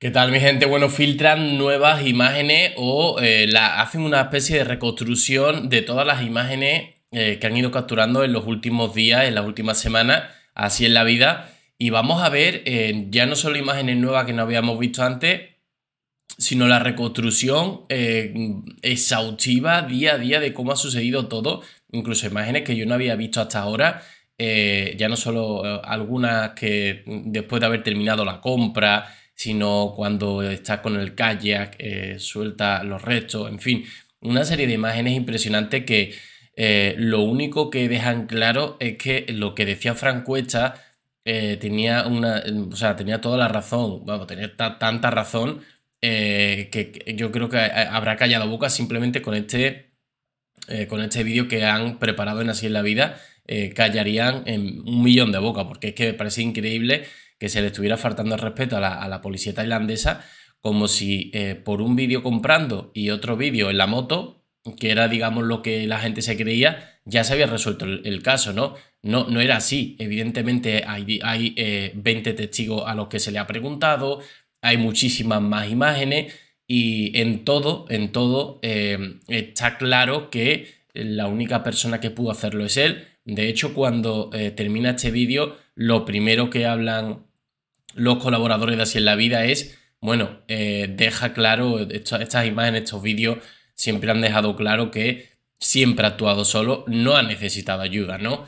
¿Qué tal mi gente? Bueno, filtran nuevas imágenes o eh, la, hacen una especie de reconstrucción de todas las imágenes eh, que han ido capturando en los últimos días, en las últimas semanas, así en la vida. Y vamos a ver eh, ya no solo imágenes nuevas que no habíamos visto antes, sino la reconstrucción exhaustiva día a día de cómo ha sucedido todo, incluso imágenes que yo no había visto hasta ahora. ya no solo algunas que mm, después de haber terminado la compra, sino cuando está con el kayak, eh, suelta los restos, en fin, una serie de imágenes impresionantes que eh, lo único que dejan claro es que lo que decía Frank Cuesta eh, tenía, una, o sea, tenía toda la razón, bueno, tenía tanta razón que yo creo que habrá callado boca simplemente con este, con este vídeo que han preparado en Así en la Vida, callarían en un millón de boca, porque es que me parece increíble que se le estuviera faltando el respeto a la, policía tailandesa, como si eh, por un vídeo comprando y otro vídeo en la moto, que era, digamos, lo que la gente se creía, ya se había resuelto el, caso, ¿no? ¿no? No era así. Evidentemente hay, 20 eh, testigos a los que se le ha preguntado, hay muchísimas más imágenes y en todo, en todo, eh, está claro que la única persona que pudo hacerlo es él. De hecho, cuando termina este vídeo, lo primero que hablan los colaboradores de Así en la Vida es, bueno, eh, deja claro, estas imágenes, estos vídeos siempre han dejado claro que siempre ha actuado solo, no ha necesitado ayuda, ¿no?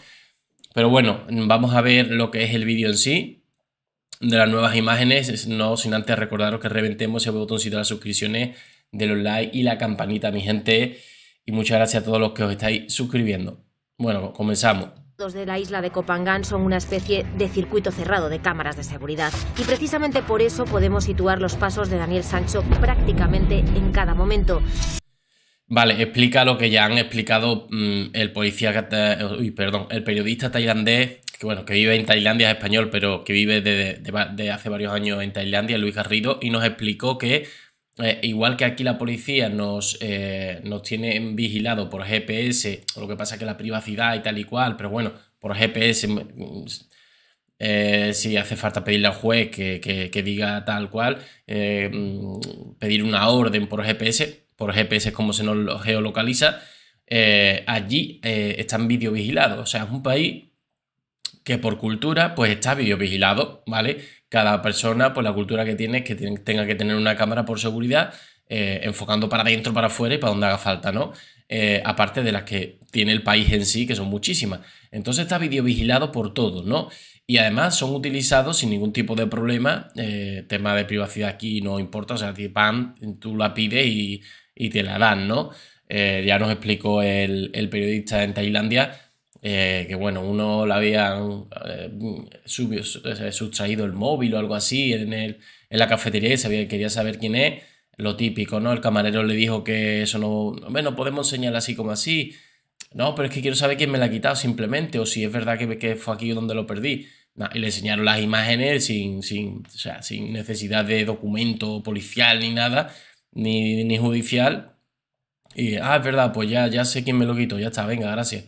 Pero bueno, vamos a ver lo que es el vídeo en sí de las nuevas imágenes, no sin antes recordaros que reventemos ese botoncito de las suscripciones, de los likes y la campanita, mi gente. Y muchas gracias a todos los que os estáis suscribiendo. Bueno, comenzamos de la isla de Copangán son una especie de circuito cerrado de cámaras de seguridad y precisamente por eso podemos situar los pasos de Daniel Sancho prácticamente en cada momento. Vale, explica lo que ya han explicado mm, el policía, perdón, el periodista tailandés, que bueno, que vive en Tailandia, es español, pero que vive desde de hace varios años en Tailandia, Luis Garrido, y nos explicó que eh, igual que aquí la policía nos, eh, nos tiene vigilado por GPS, lo que pasa que la privacidad y tal y cual, pero bueno, por GPS, mm, mm, eh, si hace falta pedirle al juez que, que diga tal cual, mm, pedir una orden por GPS, por GPS es como se nos geolocaliza, allí están videovigilados, o sea, es un país que por cultura pues está videovigilado, ¿vale? cada persona, pues la cultura que tiene es que tenga que tener una cámara por seguridad, eh, enfocando para adentro, para afuera y para donde haga falta, ¿no? Eh, aparte de las que tiene el país en sí, que son muchísimas. Entonces está videovigilado por todos, ¿no? Y además son utilizados sin ningún tipo de problema. Eh, tema de privacidad aquí no importa, o sea, pan, tú la pides y, te la dan, ¿no? ya nos explicó el, el periodista en Tailandia eh, que bueno, uno le habían eh, subido, eh, sustraído el móvil o algo así en, el, en la cafetería y sabía, quería saber quién es, lo típico, ¿no? El camarero le dijo que eso no, bueno, podemos señalar así como así, no, pero es que quiero saber quién me la ha quitado simplemente, o si es verdad que, que fue aquí donde lo perdí. y le enseñaron las imágenes sin, sin, o sea, sin necesidad de documento policial ni nada, ni, ni judicial. Y, ah, es verdad, pues ya, ya sé quién me lo quitó, ya está, venga, gracias.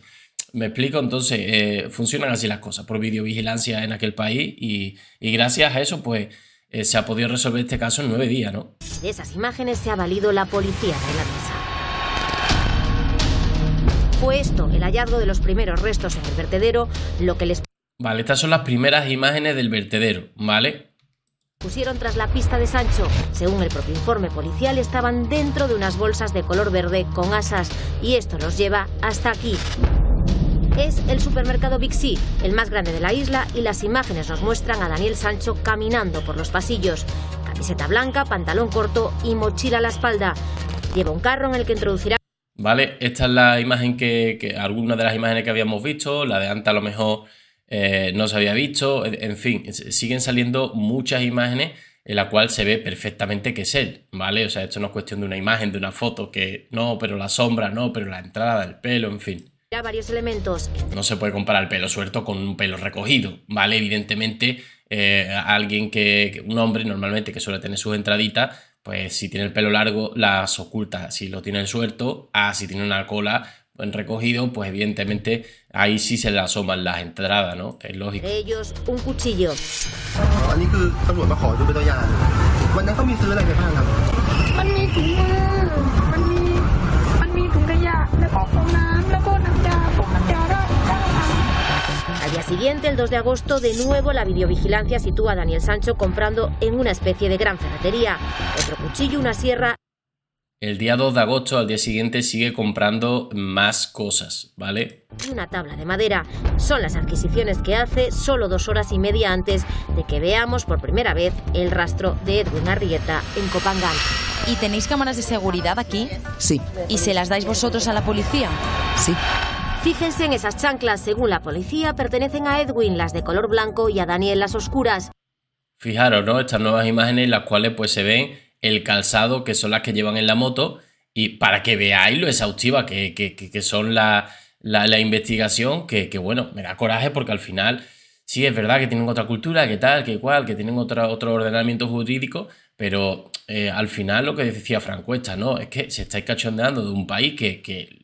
Me explico, entonces, eh, funcionan así las cosas, por videovigilancia en aquel país y, gracias a eso, pues, eh, se ha podido resolver este caso en nueve días, ¿no? De esas imágenes se ha valido la policía de la mesa. Fue esto, el hallazgo de los primeros restos en el vertedero, lo que les... Vale, estas son las primeras imágenes del vertedero, ¿vale? pusieron tras la pista de Sancho. Según el propio informe policial, estaban dentro de unas bolsas de color verde con asas y esto los lleva hasta aquí es el supermercado Big C, el más grande de la isla, y las imágenes nos muestran a Daniel Sancho caminando por los pasillos. Camiseta blanca, pantalón corto y mochila a la espalda. Lleva un carro en el que introducirá... Vale, esta es la imagen que, alguna algunas de las imágenes que habíamos visto, la de antes a lo mejor eh, no se había visto, en, fin, siguen saliendo muchas imágenes en la cual se ve perfectamente que es él, ¿vale? O sea, esto no es cuestión de una imagen, de una foto, que no, pero la sombra, no, pero la entrada, el pelo, en fin varios elementos. No se puede comparar el pelo suelto con un pelo recogido, ¿vale? Evidentemente, alguien que, un hombre normalmente que suele tener sus entraditas, pues si tiene el pelo largo, las oculta. Si lo tiene suelto, ah, si tiene una cola recogido, pues evidentemente ahí sí se le asoman las entradas, ¿no? Es lógico. ellos, un cuchillo. siguiente, el 2 de agosto, de nuevo la videovigilancia sitúa a Daniel Sancho comprando en una especie de gran ferretería otro cuchillo, una sierra. El día 2 de agosto, al día siguiente, sigue comprando más cosas, ¿vale? una tabla de madera. Son las adquisiciones que hace solo dos horas y media antes de que veamos por primera vez el rastro de Edwin Arrieta en Copangán. ¿Y tenéis cámaras de seguridad aquí? Sí. ¿Y se las dais vosotros a la policía? Sí. Fíjense en esas chanclas, según la policía, pertenecen a Edwin, las de color blanco, y a Daniel, las oscuras. Fijaros, ¿no? Estas nuevas imágenes en las cuales pues se ven el calzado, que son las que llevan en la moto, y para que veáis lo exhaustiva que, son la, investigación, que, bueno, me da coraje porque al final sí es verdad que tienen otra cultura, que tal, que cual, que tienen otra, otro ordenamiento jurídico, pero eh, al final lo que decía esta, ¿no? Es que se estáis cachondeando de un país que, que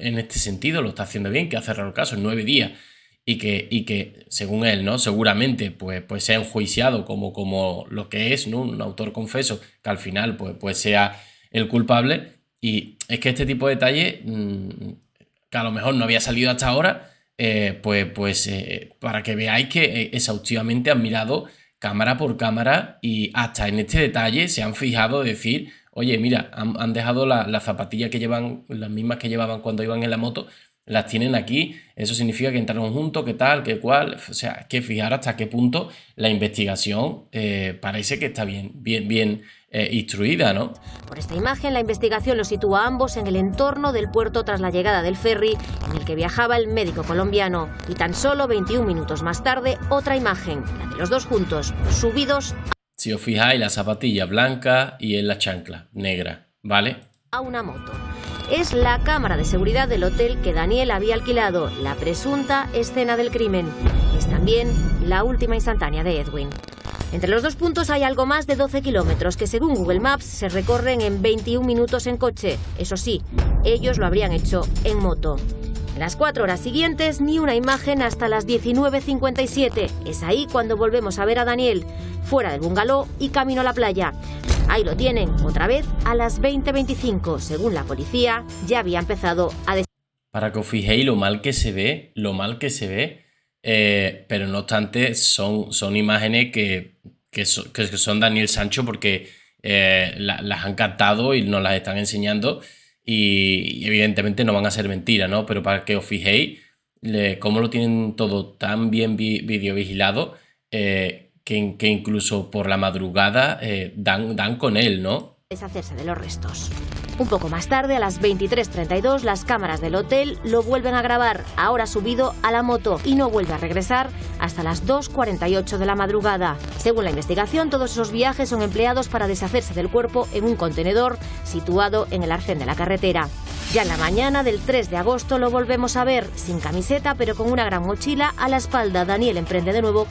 en este sentido lo está haciendo bien, que ha cerrado el caso en nueve días y que, y que según él, ¿no? Seguramente pues, pues sea enjuiciado como, como lo que es, Un autor confeso, que al final pues, pues sea el culpable. Y es que este tipo de detalle mm, que a lo mejor no había salido hasta ahora, eh, pues, pues eh, para que veáis que eh, exhaustivamente han mirado cámara por cámara y hasta en este detalle se han fijado decir oye, mira, han, dejado las zapatillas que llevan, las mismas que llevaban cuando iban en la moto, las tienen aquí, eso significa que entraron juntos, ¿qué tal, qué cual, o sea, hay que fijar hasta qué punto la investigación eh, parece que está bien, bien, bien eh, instruida, ¿no? Por esta imagen, la investigación lo sitúa a ambos en el entorno del puerto tras la llegada del ferry en el que viajaba el médico colombiano. Y tan solo 21 minutos más tarde, otra imagen, la de los dos juntos, subidos a si os fijáis, la zapatilla blanca y en la chancla negra, ¿vale? A una moto. Es la cámara de seguridad del hotel que Daniel había alquilado, la presunta escena del crimen. Es también la última instantánea de Edwin. Entre los dos puntos hay algo más de 12 kilómetros que según Google Maps se recorren en 21 minutos en coche. Eso sí, ellos lo habrían hecho en moto. En las cuatro horas siguientes, ni una imagen hasta las 19.57. Es ahí cuando volvemos a ver a Daniel, fuera del bungalow y camino a la playa. Ahí lo tienen, otra vez a las 20.25. Según la policía, ya había empezado a... Para que os fijéis lo mal que se ve, lo mal que se ve, eh, pero no obstante, son, son imágenes que, que, son Daniel Sancho porque eh, las han captado y nos las están enseñando y evidentemente no van a ser mentiras, ¿no? Pero para que os fijéis le, cómo lo tienen todo tan bien videovigilado eh, que, incluso por la madrugada eh, dan, dan con él, ¿no? hacerse de los restos. Un poco más tarde, a las 23.32, las cámaras del hotel lo vuelven a grabar, ahora subido a la moto, y no vuelve a regresar hasta las 2.48 de la madrugada. Según la investigación, todos esos viajes son empleados para deshacerse del cuerpo en un contenedor situado en el arcén de la carretera. Ya en la mañana del 3 de agosto lo volvemos a ver, sin camiseta pero con una gran mochila a la espalda. Daniel emprende de nuevo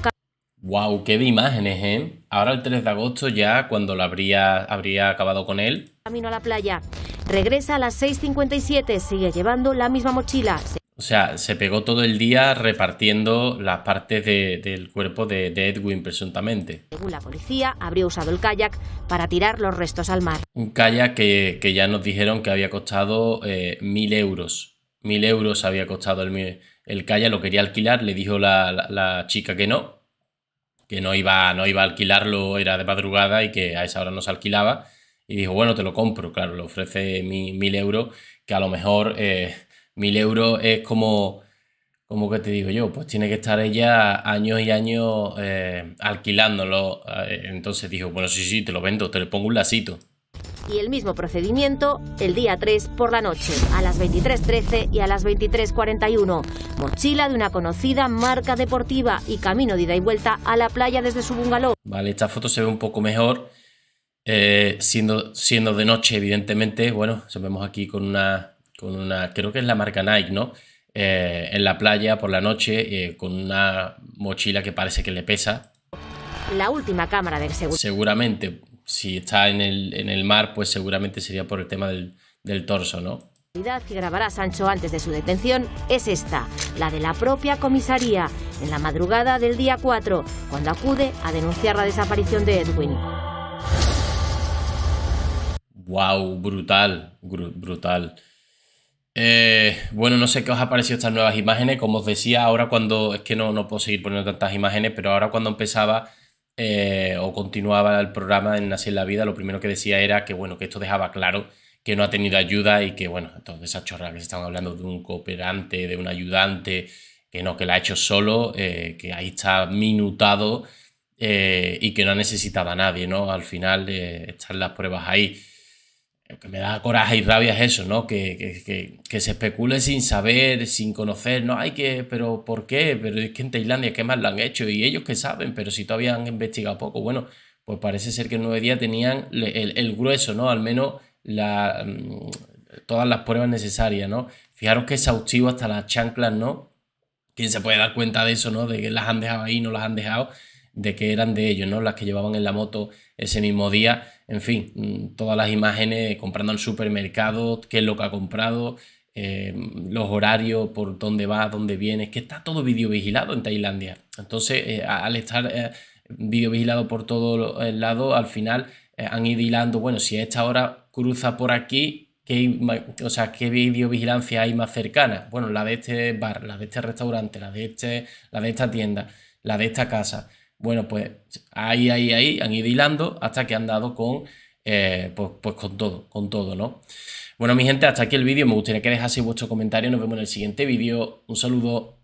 ¡Wow! ¡Qué de imágenes, eh! Ahora el 3 de agosto ya, cuando lo habría, habría acabado con él. Camino a la playa. Regresa a las 6.57, sigue llevando la misma mochila. O sea, se pegó todo el día repartiendo las partes del cuerpo de, Edwin, presuntamente. Según la policía, habría usado el kayak para tirar los restos al mar. Un kayak que, que ya nos dijeron que había costado eh, mil euros. Mil euros había costado el, el kayak, lo quería alquilar, le dijo la, la chica que no, que no iba, no iba a alquilarlo, era de madrugada y que a esa hora no se alquilaba. Y dijo, bueno, te lo compro. Claro, le ofrece mil euros, que a lo mejor eh, mil euros es como, como que te digo yo, pues tiene que estar ella años y años eh, alquilándolo. Eh, entonces dijo, bueno, sí, sí, te lo vendo, te le pongo un lacito. Y el mismo procedimiento el día 3 por la noche, a las 23.13 y a las 23.41. Mochila de una conocida marca deportiva y camino de ida y vuelta a la playa desde su bungalow. Vale, esta foto se ve un poco mejor. Eh, siendo, siendo de noche, evidentemente, bueno, nos vemos aquí con una, con una, creo que es la marca Nike, ¿no? Eh, en la playa por la noche eh, con una mochila que parece que le pesa. La última cámara del seguro. Seguramente si está en el, mar, pues seguramente sería por el tema del, torso, ¿no? La que grabará Sancho antes de su detención es esta, la de la propia comisaría, en la madrugada del día 4, cuando acude a denunciar la desaparición de Edwin. ¡Wow! Brutal, brutal. Eh, bueno, no sé qué os ha parecido estas nuevas imágenes. Como os decía, ahora cuando. Es que no, no puedo seguir poniendo tantas imágenes, pero ahora cuando empezaba eh, o continuaba el programa en nacer en la Vida, lo primero que decía era que, bueno, que esto dejaba claro que no ha tenido ayuda y que, bueno, entonces esas chorras que se están hablando de un cooperante, de un ayudante, que no, que la ha hecho solo, eh, que ahí está minutado eh, y que no ha necesitado a nadie, ¿no? Al final están las pruebas ahí que me da coraje y rabia es eso, ¿no? Que, que, se especule sin saber, sin conocer, ¿no? Hay que, pero ¿por qué? Pero es que en Tailandia, ¿qué más lo han hecho? Y ellos que saben, pero si todavía han investigado poco, bueno, pues parece ser que en nueve días tenían el, grueso, ¿no? Al menos la, mm, todas las pruebas necesarias, ¿no? Fijaros que exhaustivo hasta las chanclas, ¿no? ¿Quién se puede dar cuenta de eso, ¿no? De que las han dejado ahí, no las han dejado de que eran de ellos, ¿no? Las que llevaban en la moto ese mismo día. En fin, mm, todas las imágenes eh, comprando en supermercado, qué es lo que ha comprado, eh, los horarios, por dónde va, dónde viene, que está todo videovigilado en Tailandia. Entonces, eh, al estar videovigilado por todos lado, al final han ido hilando, bueno, si a esta hora cruza por aquí, ¿qué, o sea, ¿qué videovigilancia hay más cercana? Bueno, la de este bar, la de este restaurante, la de, este, la de esta tienda, la de esta casa. Bueno, pues ahí, ahí, ahí han ido hilando hasta que han dado con, eh, pues, pues, con todo, con todo, ¿no? Bueno, mi gente, hasta aquí el vídeo. Me gustaría que dejase vuestro comentario. Nos vemos en el siguiente vídeo. Un saludo.